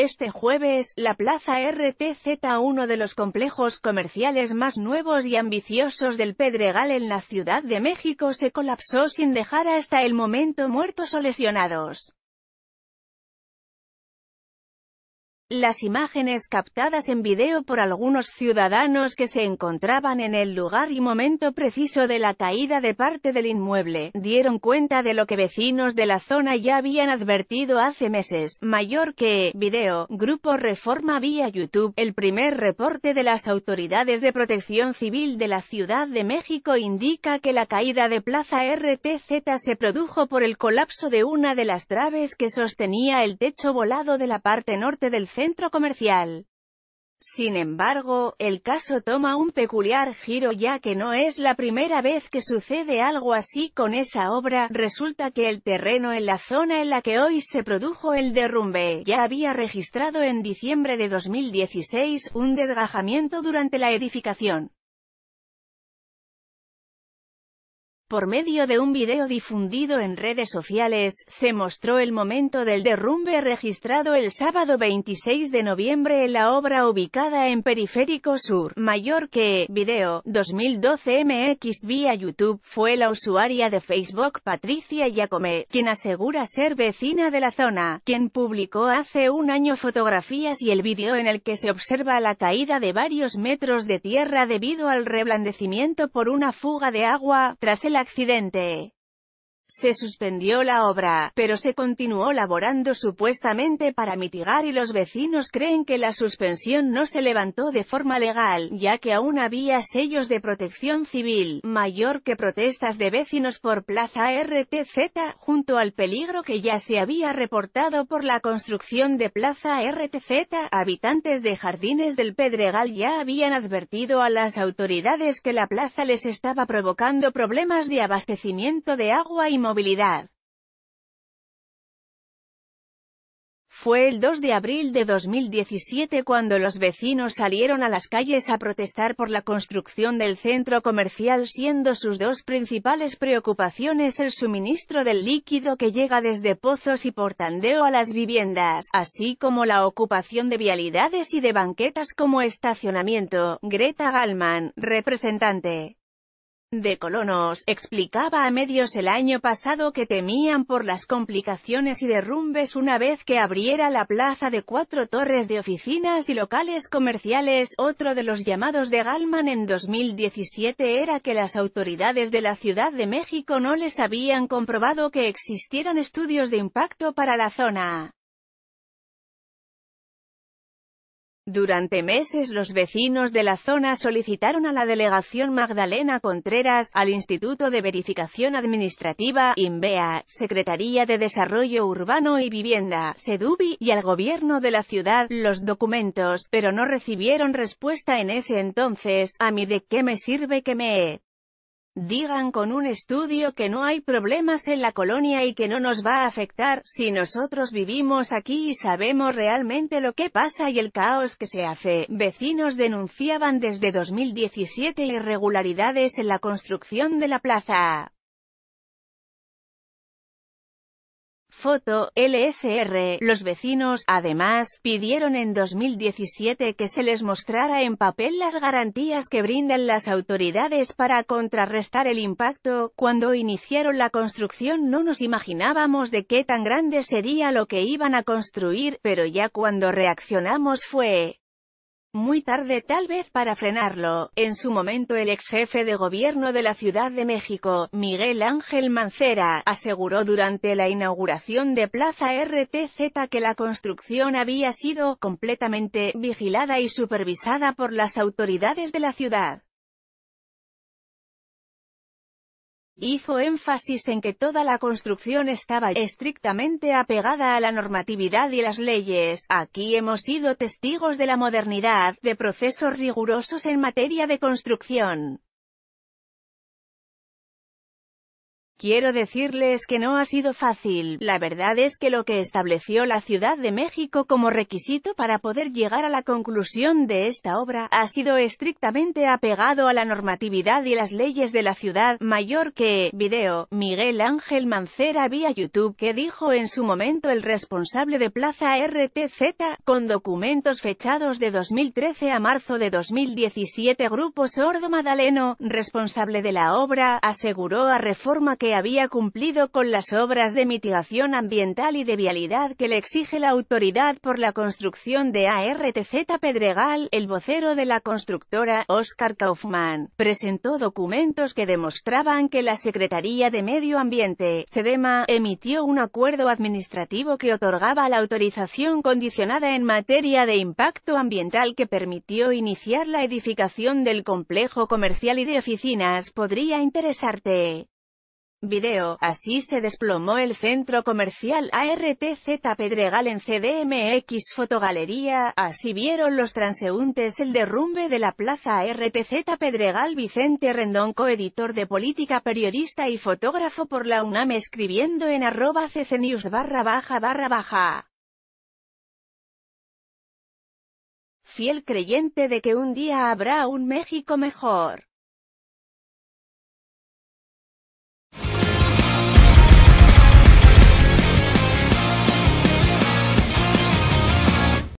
Este jueves, la plaza RTZ, uno de los complejos comerciales más nuevos y ambiciosos del Pedregal en la Ciudad de México se colapsó sin dejar hasta el momento muertos o lesionados. Las imágenes captadas en video por algunos ciudadanos que se encontraban en el lugar y momento preciso de la caída de parte del inmueble, dieron cuenta de lo que vecinos de la zona ya habían advertido hace meses, mayor que, video, Grupo Reforma vía YouTube, el primer reporte de las autoridades de protección civil de la Ciudad de México indica que la caída de Plaza RTZ se produjo por el colapso de una de las traves que sostenía el techo volado de la parte norte del centro centro comercial. Sin embargo, el caso toma un peculiar giro ya que no es la primera vez que sucede algo así con esa obra, resulta que el terreno en la zona en la que hoy se produjo el derrumbe, ya había registrado en diciembre de 2016, un desgajamiento durante la edificación. Por medio de un video difundido en redes sociales, se mostró el momento del derrumbe registrado el sábado 26 de noviembre en la obra ubicada en Periférico Sur, mayor que, video, 2012 MX vía YouTube, fue la usuaria de Facebook Patricia Yacomé, quien asegura ser vecina de la zona, quien publicó hace un año fotografías y el video en el que se observa la caída de varios metros de tierra debido al reblandecimiento por una fuga de agua, tras el accidente. Se suspendió la obra, pero se continuó laborando supuestamente para mitigar y los vecinos creen que la suspensión no se levantó de forma legal, ya que aún había sellos de protección civil, mayor que protestas de vecinos por Plaza RTZ, junto al peligro que ya se había reportado por la construcción de Plaza RTZ, habitantes de Jardines del Pedregal ya habían advertido a las autoridades que la plaza les estaba provocando problemas de abastecimiento de agua y movilidad. Fue el 2 de abril de 2017 cuando los vecinos salieron a las calles a protestar por la construcción del centro comercial siendo sus dos principales preocupaciones el suministro del líquido que llega desde pozos y portandeo a las viviendas, así como la ocupación de vialidades y de banquetas como estacionamiento. Greta Galman, representante de colonos, explicaba a medios el año pasado que temían por las complicaciones y derrumbes una vez que abriera la plaza de cuatro torres de oficinas y locales comerciales. Otro de los llamados de Galman en 2017 era que las autoridades de la Ciudad de México no les habían comprobado que existieran estudios de impacto para la zona. Durante meses los vecinos de la zona solicitaron a la delegación Magdalena Contreras, al Instituto de Verificación Administrativa, INVEA, Secretaría de Desarrollo Urbano y Vivienda, SEDUBI, y al gobierno de la ciudad, los documentos, pero no recibieron respuesta en ese entonces, a mí de qué me sirve que me Digan con un estudio que no hay problemas en la colonia y que no nos va a afectar, si nosotros vivimos aquí y sabemos realmente lo que pasa y el caos que se hace. Vecinos denunciaban desde 2017 irregularidades en la construcción de la plaza. Foto, LSR. Los vecinos, además, pidieron en 2017 que se les mostrara en papel las garantías que brindan las autoridades para contrarrestar el impacto. Cuando iniciaron la construcción no nos imaginábamos de qué tan grande sería lo que iban a construir, pero ya cuando reaccionamos fue muy tarde tal vez para frenarlo, en su momento el ex jefe de gobierno de la Ciudad de México, Miguel Ángel Mancera, aseguró durante la inauguración de Plaza RTZ que la construcción había sido completamente vigilada y supervisada por las autoridades de la ciudad. Hizo énfasis en que toda la construcción estaba estrictamente apegada a la normatividad y las leyes. Aquí hemos sido testigos de la modernidad, de procesos rigurosos en materia de construcción. Quiero decirles que no ha sido fácil, la verdad es que lo que estableció la Ciudad de México como requisito para poder llegar a la conclusión de esta obra, ha sido estrictamente apegado a la normatividad y las leyes de la ciudad, mayor que, video, Miguel Ángel Mancera vía YouTube que dijo en su momento el responsable de Plaza RTZ, con documentos fechados de 2013 a marzo de 2017 Grupo Sordo Madaleno, responsable de la obra, aseguró a Reforma que había cumplido con las obras de mitigación ambiental y de vialidad que le exige la autoridad por la construcción de ARTZ Pedregal, el vocero de la constructora, Oscar Kaufmann, presentó documentos que demostraban que la Secretaría de Medio Ambiente, SEDEMA, emitió un acuerdo administrativo que otorgaba la autorización condicionada en materia de impacto ambiental que permitió iniciar la edificación del complejo comercial y de oficinas podría interesarte. Video, así se desplomó el centro comercial ARTZ Pedregal en CDMX Fotogalería, así vieron los transeúntes el derrumbe de la plaza ARTZ Pedregal Vicente Rendón coeditor de política periodista y fotógrafo por la UNAM escribiendo en arroba ccnews barra baja barra baja. Fiel creyente de que un día habrá un México mejor.